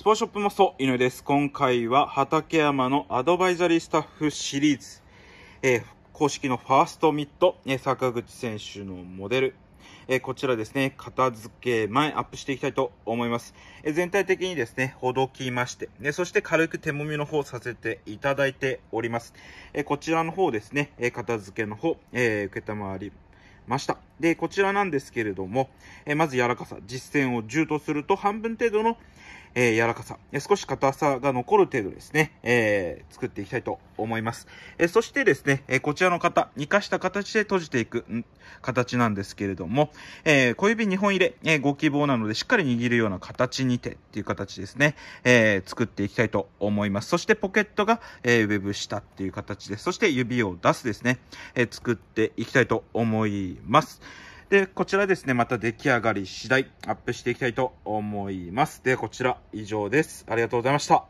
スポーショップモスト、井上です。今回は畠山のアドバイザリースタッフシリーズ、えー、公式のファーストミット、坂口選手のモデル、えー、こちらですね、片付け前アップしていきたいと思います。え全体的にですね、ほどきまして、ね、そして軽く手もみの方させていただいております。えこちらの方ですね、え片付けの方、えー、りました。で、こちらなんですけれども、えまず柔らかさ、実践を10とすると半分程度の、えー、柔らかさ、少し硬さが残る程度ですね、えー、作っていきたいと思います。えー、そしてですね、えこちらの型、生かした形で閉じていく形なんですけれども、え小指2本入れ、えご希望なのでしっかり握るような形にてっていう形ですね、え作っていきたいと思います。そしてポケットが、えウェブ下っていう形で、そして指を出すですね、え作っていきたいと思います。で、こちらですね、また出来上がり次第アップしていきたいと思います。で、こちら以上です。ありがとうございました。